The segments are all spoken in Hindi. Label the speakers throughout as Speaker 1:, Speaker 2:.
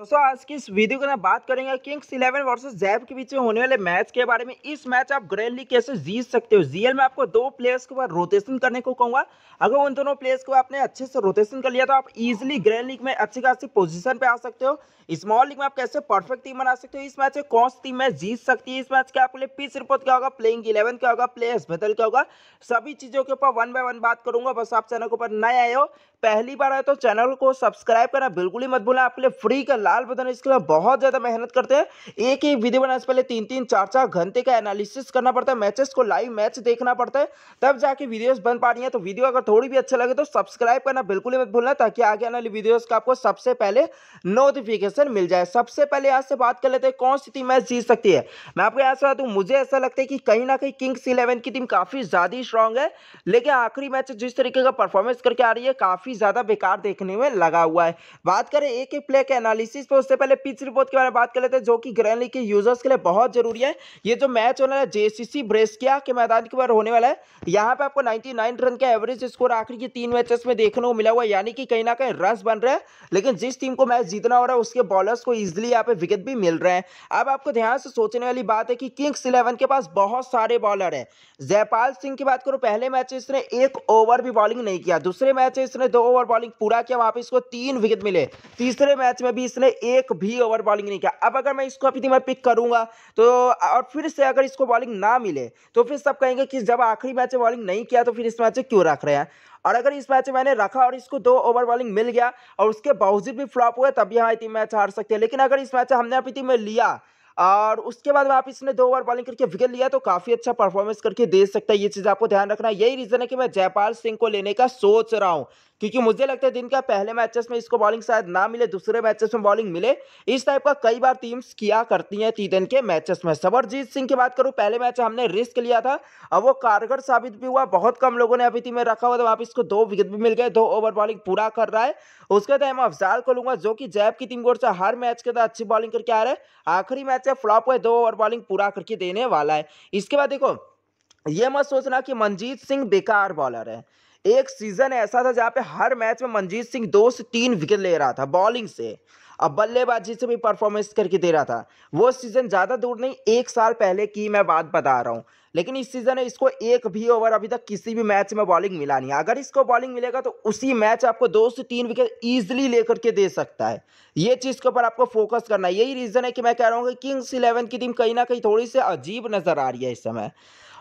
Speaker 1: दोस्तों आज की इस वीडियो के ना बात करेंगे किंग्स इलेवन वर्सेस जैब के बीच में होने वाले मैच के बारे में इस मैच आप ग्रैंड लीग कैसे जीत सकते हो जीएल में आपको दो प्लेयर्स के ऊपर रोटेशन करने को कहूंगा अगर उन दोनों प्लेयर्स को आपने अच्छे से रोटेशन कर लिया तो आप इजिली ग्रैंड लीग में अच्छी खासी पोजिशन पे आ सकते हो स्मॉल लीग में आप कैसे परफेक्ट टीम बना सकते हो इस मैच में कौन सी टीम है जीत सकती है इस मैच के आपके लिए पिच रिपोर्ट क्या होगा प्लेइंग इलेवन क्या होगा प्लेयर्स बदल क्या होगा सभी चीज़ों के ऊपर वन बाय वन बात करूंगा बस आप चैनल के ऊपर नए आए हो पहली बार आए तो चैनल को सब्सक्राइब करना बिल्कुल ही मत भूलना आपके लिए फ्री का लाल बटन इसके लिए बहुत ज़्यादा मेहनत करते हैं एक ही वीडियो बनाने से पहले तीन तीन चार चार घंटे का एनालिसिस करना पड़ता है मैचेस को लाइव मैच देखना पड़ता है तब जाके वीडियोस बन पा रही है तो वीडियो अगर थोड़ी भी अच्छा लगे तो सब्सक्राइब करना बिल्कुल ही मत भूलना ताकि आगे आने वाली वीडियोज़ का आपको सबसे पहले नोटिफिकेशन मिल जाए सबसे पहले यहाँ से बात कर लेते हैं कौन सी टीम मैच जीत सकती है मैं आपको यहाँ से बता दूँ मुझे ऐसा लगता है कि कहीं ना कहीं किंग्स इलेवन की टीम काफ़ी ज़्यादा स्ट्रांग है लेकिन आखिरी मैच जिस तरीके का परफॉर्मेंस करके आ रही है काफ़ी काफ़ी ज़्यादा बेकार देखने में लगा हुआ है बात करें एक एक प्ले के एनालिसिस पर उससे पहले पिच रिपोर्ट के बारे में बात कर लेते हैं जो कि ग्रैंड लीग के यूजर्स के लिए बहुत जरूरी है ये जो मैच होने वाला है जेसीसी ब्रेस्किया के मैदान के ऊपर होने वाला है यहाँ पे आपको नाइनटी रन का एवरेज स्कोर आखिर के तीन मैचेस में देखने को मिला हुआ है यानी कि कहीं ना कहीं रस बन रहे हैं लेकिन जिस टीम को मैच जीतना हो रहा है उसके बॉलर्स को इजिली यहाँ पे विकेट भी मिल रहे हैं अब आपको ध्यान से सोचने वाली बात है कि किंग्स इलेवन के पास बहुत सारे बॉलर हैं जयपाल सिंह की बात करो पहले मैच इसने एक ओवर भी बॉलिंग नहीं किया दूसरे मैच इसने दो दो ओवर बॉलिंग पूरा किया वहां पे इसको तीन विकेट मिले तीसरे मैच में भी इसने एक भी ओवर बॉलिंग नहीं किया अब अगर मैं इसको अपनी टीम में पिक करूंगा तो और फिर से अगर इसको बॉलिंग ना मिले तो फिर सब कहेंगे कि जब आखिरी मैच में बॉलिंग नहीं किया तो फिर इस मैच में क्यों रख रहे हैं और अगर इस मैच में मैंने रखा और इसको दो ओवर बॉलिंग मिल गया और उसके बावजूद भी फ्लॉप हुआ तब भी हमारी टीम मैच हार सकते हैं लेकिन अगर इस मैच हमने अपनी टीम में लिया और उसके बाद वापस इसने दो ओवर बॉलिंग करके विकेट लिया तो काफी अच्छा परफॉर्मेंस करके दे सकता है ये चीज आपको ध्यान रखना यही रीजन है कि मैं जयपाल सिंह को लेने का सोच रहा हूँ क्योंकि मुझे लगता है दिन का पहले मैचेस में इसको बॉलिंग शायद ना मिले दूसरे मैचेस में बॉलिंग मिले इस टाइप का कई बार टीम्स किया करती हैं दिन के मैचेस में सबरजीत सिंह की बात करूँ पहले मैच हमने रिस्क लिया था अब वो कारगर साबित भी हुआ बहुत कम लोगों ने अभी में रखा हुआ था वापस को दो विकेट भी मिल गए दो ओवर बॉलिंग पूरा कर रहा है उसके बाद मैं अफजाल को लूंगा जो कि जैब की टीम की से हर मैच के अंदर अच्छी बॉलिंग करके आ रहे हैं आखिरी मैच है फ्लॉप हुए दो ओवर बॉलिंग पूरा करके देने वाला है इसके बाद देखो ये मत सोचना कि मनजीत सिंह बेकार बॉलर है एक सीजन ऐसा था जहाँ पे हर मैच में मनजीत सिंह दो से तीन विकेट ले रहा था बॉलिंग से अब बल्लेबाजी से भी परफॉर्मेंस करके दे रहा था वो सीज़न ज़्यादा दूर नहीं एक साल पहले की मैं बात बता रहा हूँ लेकिन इस सीज़न में इसको एक भी ओवर अभी तक किसी भी मैच में बॉलिंग मिला नहीं अगर इसको बॉलिंग मिलेगा तो उसी मैच आपको दो से तीन विकेट ईजिली लेकर के दे सकता है ये चीज़ के ऊपर आपको फोकस करना है यही रीज़न है कि मैं कह रहा हूँ कि किंग्स इलेवन की टीम कहीं ना कहीं थोड़ी सी अजीब नज़र आ रही है इस समय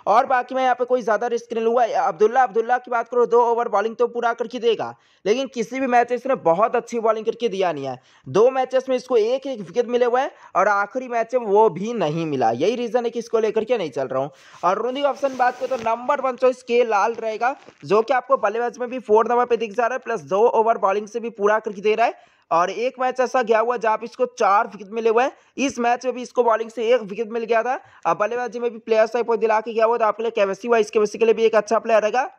Speaker 1: और बाकी मैं यहाँ पे कोई ज़्यादा रिस्क नहीं लूंगा अब्दुल्ला अब्दुल्ला की बात करो दो ओवर बॉलिंग तो पूरा करके देगा लेकिन किसी भी मैच इसने बहुत अच्छी बॉलिंग करके दिया नहीं है दो मैचेस में इसको एक एक विकेट मिले हुए हैं और आखिरी मैच में वो भी नहीं मिला यही रीज़न है कि इसको लेकर के नहीं चल रहा हूँ और रूंदी ऑप्शन बात करें तो नंबर वन चॉइस के लाल रहेगा जो कि आपको बल्लेबाज में भी फोर नंबर पर दिख जा रहा है प्लस दो ओवर बॉलिंग से भी पूरा करके दे रहा है और एक मैच ऐसा गया हुआ जहाँ पे इसको चार विकेट मिले हुए हैं इस मैच में भी इसको बॉलिंग से एक विकेट मिल गया था अब बल्लेबाजी में भी प्लेयर्स टाइप दिला के गया हुआ तो आपके लिए केवेसी वाइस केवेसी के लिए भी एक अच्छा प्लेयर रहेगा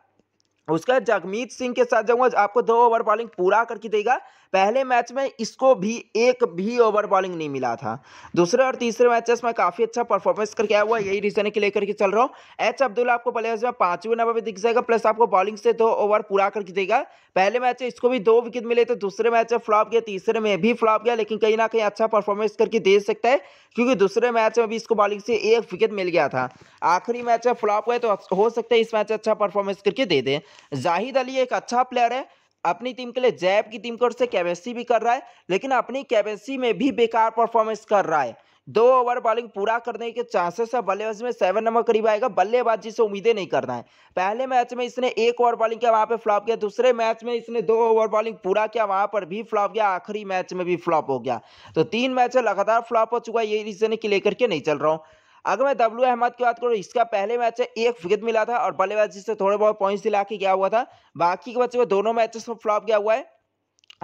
Speaker 1: उसका जगमीत सिंह के साथ जाऊंगा आपको दो ओवर बॉलिंग पूरा करके देगा पहले मैच में इसको भी एक भी ओवर बॉलिंग नहीं मिला था दूसरे और तीसरे मैचेस में काफ़ी अच्छा परफॉर्मेंस करके आया हुआ यही रीजन है कि लेकर के चल रहा हूँ एच अब्दुल्ला आपको मैच में पांचवें नंबर पर दिख जाएगा प्लस आपको बॉलिंग से दो ओवर पूरा करके देगा पहले मैच इसको भी दो विकेट मिले थे दूसरे मैच में फ्लॉप गया तीसरे में भी फ्लॉप गया लेकिन कहीं ना कहीं अच्छा परफॉर्मेंस करके दे सकता है क्योंकि दूसरे मैच में भी इसको बॉलिंग से एक विकेट मिल गया था आखिरी मैच में फ्लॉप गए तो हो सकता है इस मैच अच्छा परफॉर्मेंस करके दे दे जाहिद अली एक अच्छा प्लेयर है अपनी टीम के लिए जैब की टीम की ओर से कैपेंसी भी कर रहा है लेकिन अपनी कैपेंसी में भी बेकार परफॉर्मेंस कर रहा है दो ओवर बॉलिंग पूरा करने के चांसेस है बल्लेबाज में सेवन नंबर करीब आएगा बल्लेबाजी से उम्मीदें नहीं करना है पहले मैच में इसने एक ओवर बॉलिंग किया वहां पे फ्लॉप किया दूसरे मैच में इसने दो ओवर बॉलिंग पूरा किया वहां पर भी फ्लॉप गया आखिरी मैच में भी फ्लॉप हो गया तो तीन मैच लगातार फ्लॉप हो चुका है ये रीजन की लेकर के नहीं चल रहा हूँ अगर मैं डब्ल्यू अहमद की बात करूँ इसका पहले मैच है एक विकेट मिला था और बल्लेबाजी से थोड़े बहुत पॉइंट्स दिला के गया हुआ था बाकी के बच्चे को दोनों मैचेस में फ्लॉप गया हुआ है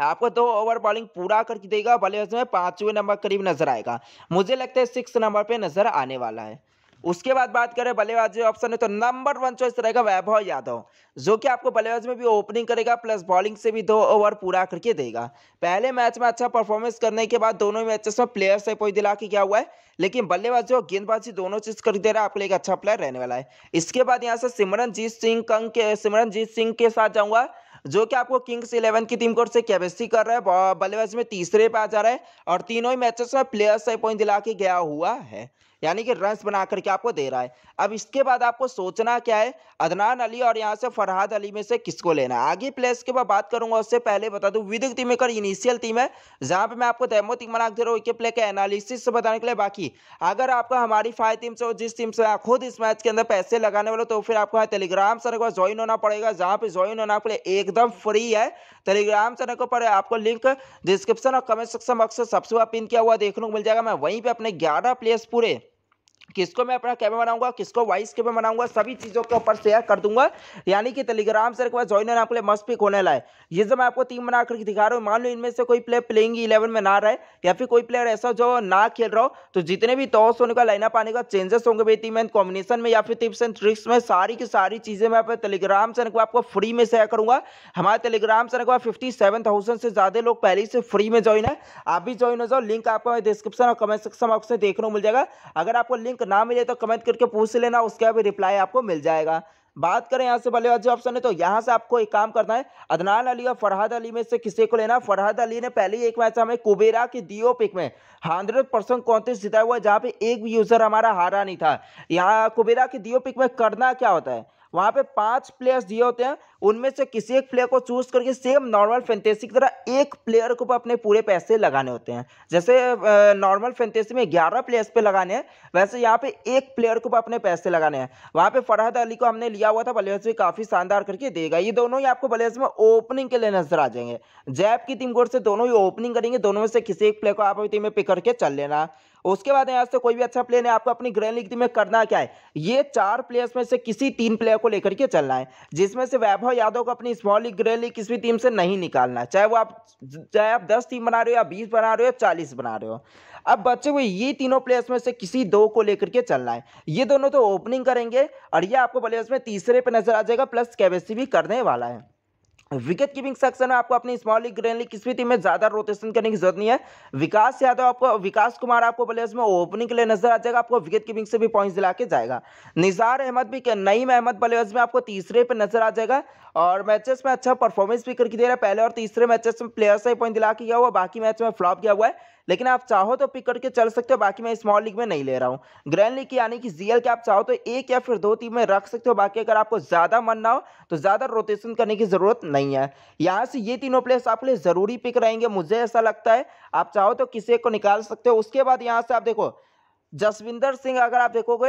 Speaker 1: आपको दो ओवर बॉलिंग पूरा करके देगा बल्लेबाज में पांचवें नंबर करीब नजर आएगा मुझे लगता है सिक्स नंबर पे नजर आने वाला है उसके बाद बात करें बल्लेबाजी ऑप्शन में तो नंबर वन चॉइस रहेगा वैभव यादव जो कि आपको बल्लेबाज में भी ओपनिंग करेगा प्लस बॉलिंग से भी दो ओवर पूरा करके देगा पहले मैच में अच्छा परफॉर्मेंस करने के बाद दोनों मैचेस में प्लेयर से कोई दिला के क्या हुआ है लेकिन बल्लेबाजी और गेंदबाजी दोनों चीज कर दे रहा है आपके लिए एक अच्छा प्लेयर रहने वाला है इसके बाद यहाँ से सिमरनजीत सिंह कंग के सिमरनजीत सिंह के साथ जाऊंगा जो कि आपको किंग्स इलेवन की टीम कोर्ट से कैबेसी कर रहा है बल्लेबाजी में तीसरे पे आ जा रहा है और तीनों ही मैचेस में प्लेयर से पॉइंट दिला के गया हुआ है यानी कि रन्स बना करके आपको दे रहा है अब इसके बाद आपको सोचना क्या है अदनान अली और यहाँ से फरहाद अली में से किसको लेना है आगे प्लेस के बाद बात करूंगा उससे पहले बता दूँ विदिक टीम एक इनिशियल टीम है जहाँ पर मैं आपको तैमो तिमनाक दे रहा हूँ प्ले के एनालिसिस से बताने के लिए बाकी अगर आपका हमारी फाइव टीम से और जिस टीम से खुद इस मैच के अंदर पैसे लगाने वाले तो फिर आपको टेलीग्राम से ज्वाइन होना पड़ेगा जहाँ पे ज्वाइन होना आपके लिए एकदम फ्री है टेलीग्राम सर को ऊपर आपको लिंक डिस्क्रिप्शन और कमेंट सेक्शन बॉक्स सबसे पिन किया हुआ देखने को मिल जाएगा मैं वहीं पर अपने ग्यारह प्लेयर्स पूरे किसको मैं अपना कैमरा बनाऊंगा किसको वाइस कैमरा बनाऊंगा सभी चीज़ों के ऊपर शेयर कर दूंगा यानी कि टेलीग्राम से ज्वाइन होना आपके लिए मस्त पिक होने लाए ये जो मैं आपको टीम बना करके दिखा रहा हूँ मान लो इनमें से कोई प्लेयर प्लेइंग इलेवन में ना रहे या फिर कोई प्लेयर ऐसा जो ना खेल रहा हो तो जितने भी टॉस होने का लाइनअप आने का चेंजेस होंगे भाई टीम एंड कॉम्बिनेशन में या फिर टिप्स एंड ट्रिक्स में सारी की सारी चीज़ें मैं अपने टेलीग्राम से आपको फ्री में शेयर करूंगा हमारे टेलीग्राम से फिफ्टी सेवन थाउजेंड से ज़्यादा लोग पहले से फ्री में ज्वाइन है आप भी ज्वाइन हो जाओ लिंक आपको डिस्क्रिप्शन और कमेंट सेक्शन बॉक्स से देखने को मिल जाएगा अगर आपको लिंक ना मिले तो कमेंट करके पूछ लेना उसका भी रिप्लाई आपको मिल जाएगा बात करें यहाँ से बल्लेबाजी ऑप्शन है तो यहाँ से आपको एक काम करना है अदनान अली और फरहाद अली में से किसी को लेना फरहाद अली ने पहले एक मैच हमें कुबेरा के दियो पिक में हंड्रेड परसेंट कॉन्टेस्ट जिताया हुआ है जहाँ पे एक भी यूजर हमारा हारा नहीं था यहाँ कुबेरा के दियो पिक में करना क्या होता है वहां पे पांच प्लेयर्स दिए होते हैं उनमें से किसी एक प्लेयर को चूज करके सेम नॉर्मल फेंटेसी की तरह एक प्लेयर को अपने पूरे पैसे लगाने होते हैं जैसे नॉर्मल फेंटेसी में ग्यारह प्लेयर्स पे लगाने हैं वैसे यहाँ पे एक प्लेयर को अपने पैसे लगाने हैं वहां पे फरहद अली को हमने लिया हुआ था भी काफी शानदार करके देगा ये दोनों ही आपको बल्लेबाजी में ओपनिंग के लिए नजर आ जाएंगे जैप की टीम गोर से दोनों ही ओपनिंग करेंगे दोनों में से किसी एक प्लेयर को आप टीम में पिक करके चल लेना उसके बाद यहाँ से कोई भी अच्छा प्लेयर है आपको अपनी ग्रहण लीग में करना क्या है ये चार प्लेयर्स में से किसी तीन प्लेयर को लेकर के चलना है जिसमें से वैभव यादव को अपनी स्मॉल लीग ग्रह लीग किसी टीम से नहीं निकालना है चाहे वो आप चाहे आप दस टीम बना रहे हो या बीस बना रहे हो या चालीस बना रहे हो अब बच्चे को ये तीनों प्लेयर्स में से किसी दो को लेकर के चलना है ये दोनों तो ओपनिंग करेंगे और ये आपको प्लेयर्स में तीसरे पे नजर आ जाएगा प्लस कैबेसी भी करने वाला है विकेट कीपिंग सेक्शन में आपको अपनी स्मॉल लीग ग्रैंड लीग किसी भी टीम में ज़्यादा रोटेशन करने की जरूरत नहीं है विकास यादव आपको विकास कुमार आपको प्लेयर्स में ओपनिंग के लिए नजर आ जाएगा आपको विकेट कीपिंग से भी पॉइंट्स दिला के जाएगा निजार अहमद भी नईम अहमद प्लेयर्स में आपको तीसरे पर नजर आ जाएगा और मैचेस में अच्छा परफॉर्मेंस भी करके दे रहा है पहले और तीसरे मैचेस में प्लेयर्स से पॉइंट दिला के गया हुआ बाकी मैच में फ्लॉप गया हुआ है लेकिन आप चाहो तो पिक करके चल सकते हो बाकी मैं स्मॉल लीग में नहीं ले रहा हूँ ग्रैंड लीग की यानी कि जीएल के आप चाहो तो एक या फिर दो टीम में रख सकते हो बाकी अगर आपको ज़्यादा मन ना हो तो ज़्यादा रोटेशन करने की ज़रूरत नहीं है यहाँ से ये तीनों प्लेयर्स आपके लिए ज़रूरी पिक रहेंगे मुझे ऐसा लगता है आप चाहो तो किसी को निकाल सकते हो उसके बाद यहाँ से आप देखो जसविंदर सिंह अगर आप देखोगे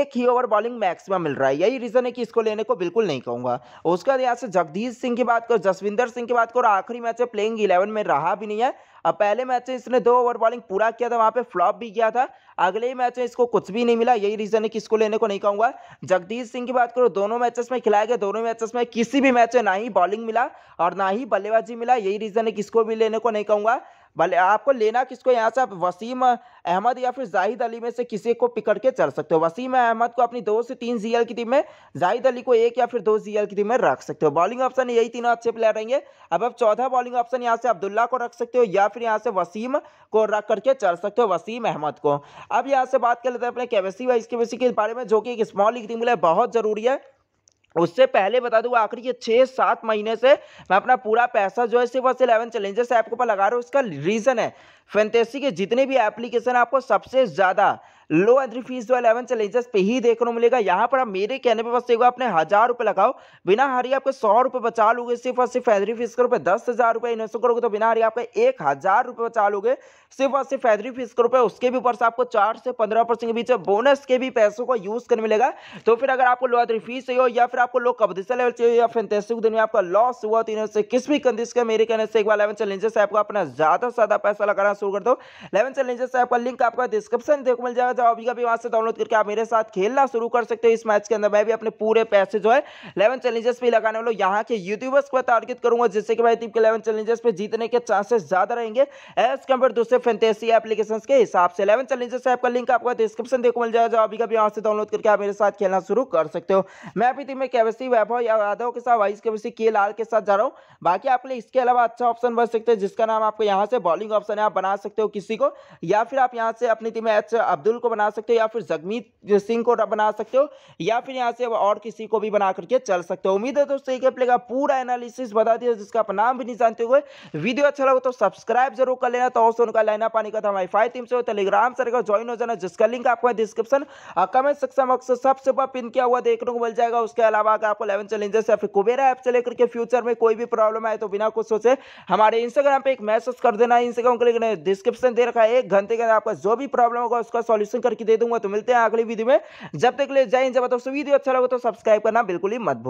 Speaker 1: एक ही ओवर बॉलिंग मैक्सिमम मिल रहा है यही रीजन है कि इसको लेने को बिल्कुल नहीं कहूंगा उसके बाद यहाँ से जगदीश सिंह की बात करो जसविंदर सिंह की बात करो आखिरी मैच है प्लेइंग इलेवन में रहा भी नहीं है अब पहले मैच में इसने दो ओवर बॉलिंग पूरा किया था वहां पे फ्लॉप भी किया था अगले ही मैच में इसको कुछ भी नहीं मिला यही रीजन है कि इसको लेने को नहीं कहूंगा जगदीश सिंह की बात करो दोनों मैचेस में खिलाए गए दोनों मैचेस में किसी भी मैच में ना ही बॉलिंग मिला और ना ही बल्लेबाजी मिला यही रीजन है कि इसको भी लेने को नहीं कहूंगा भले आपको लेना किसको यहाँ से आप वसीम अहमद या फिर जाहिद अली में से किसी को पिक करके चल सकते हो वसीम अहमद को अपनी दो से तीन जीएल की टीम में जाहिद अली को एक या फिर दो जीएल की टीम में रख सकते हो बॉलिंग ऑप्शन यही तीनों अच्छे प्लेयर रहेंगे अब आप चौथा बॉलिंग ऑप्शन यहाँ से अब्दुल्ला को रख सकते हो या फिर यहाँ से वसीम को रख करके चल सकते हो वसीम अहमद को अब यहाँ से बात कर लेते हैं अपने केवेसी वाइस केवेसी के बारे में जो कि एक स्मॉल लीग टीम के लिए बहुत जरूरी है उससे पहले बता दूँ आखिरी ये छः सात महीने से मैं अपना पूरा पैसा जो है सिर्फ और इलेवन चैलेंजर्स ऐप के ऊपर लगा रहा हूँ उसका रीज़न है फैंटेसी के जितने भी एप्लीकेशन आपको सबसे ज़्यादा लो एंट्री फीस जो इलेवन चैलेंजेस पे ही देखने को मिलेगा यहाँ पर आप मेरे कहने पर बस आपने हज़ार रुपये लगाओ बिना हारी आपके सौ रुपये बचा लोगे सिर्फ और सिर्फ एंट्री फीस के पे दस हज़ार रुपये इन्वेस्ट करोगे तो बिना हारी आपके एक हज़ार रुपये बचा लोगे सिर्फ और सिर्फ एंट्री फीस के पे उसके भी ऊपर से आपको चार से पंद्रह परसेंट के बीच बोनस के भी पैसों को यूज़ करने मिलेगा तो फिर अगर आपको लो एंट्री फीस चाहिए या फिर आपको लो कबदिशा लेवल चाहिए या फैंटेसिक दिन में आपका लॉस हुआ तो इन्वेस्ट किस भी कंडीशन का मेरे कहने से एक बार इलेवन चैलेंजेस आपको अपना ज़्यादा से ज़्यादा पैसा लगाना शुरू कर दो इलेवन चैलेंजेस ऐप का लिंक आपका डिस्क्रिप्शन देखो मिल जाएगा जाओ अभी का भी वहाँ से डाउनलोड करके आप मेरे साथ खेलना शुरू कर सकते हो इस मैच के अंदर मैं भी अपने पूरे पैसे जो है इलेवन चैलेंजेस पे लगाने वालों यहाँ के यूट्यूबर्स को टारगेट करूंगा जिससे कि भाई टीम के इलेवन चैलेंजेस पे जीतने के चांसेस ज़्यादा रहेंगे एज कम्पेयर दूसरे फेंटेसी एप्लीकेशन के हिसाब से इलेवन चैलेंजेस ऐप का लिंक आपको डिस्क्रिप्शन देखो मिल जाएगा अभी का भी यहाँ से डाउनलोड करके आप मेरे साथ खेलना शुरू कर सकते हो मैं अभी टीम में कैवेसी वैभव यादव के साथ वाइस कैवेसी के लाल के साथ जा रहा हूँ बाकी आपके लिए इसके अलावा अच्छा ऑप्शन बन सकते हैं जिसका नाम आपको यहाँ से बॉलिंग ऑप्शन है आप बना सकते हो किसी को या फिर आप यहाँ से अपनी टीम में एच अब्दुल को को बना सकते हो या फिर जगमीत सिंह को बना सकते हो या फिर यहाँ से और किसी को भी बना करके चल सकते हो उम्मीद है दोस्तों एक अपने का पूरा एनालिसिस बता दिया जिसका आप नाम भी नहीं जानते हुए वीडियो अच्छा लगा तो सब्सक्राइब जरूर कर लेना तो और उनका लाइना पानी का था तो हमारी फाइव टीम से टेलीग्राम से ज्वाइन हो जाना जिसका लिंक आपको डिस्क्रिप्शन कमेंट सेक्शन बॉक्स सबसे ऊपर पिन किया हुआ देखने को मिल जाएगा उसके अलावा अगर आपको इलेवन चैलेंजेस या फिर कुबेरा ऐप से लेकर के फ्यूचर में कोई भी प्रॉब्लम आए तो बिना कुछ सोचे हमारे इंस्टाग्राम पर एक मैसेज कर देना इंस्टाग्राम के लिए डिस्क्रिप्शन दे रखा है एक घंटे के अंदर आपका जो भी प्रॉब्लम होगा उसका सॉल्यूशन क्वेश्चन करके दे दूंगा तो मिलते हैं अगली वीडियो में जब तक ले जाए जब दोस्तों वीडियो अच्छा लगे तो सब्सक्राइब करना बिल्कुल ही मत भूल